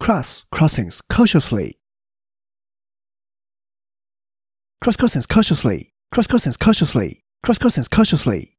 cross crossings cautiously. Cross crossings cautiously. Cross crossings cautiously. Cross crossings cautiously.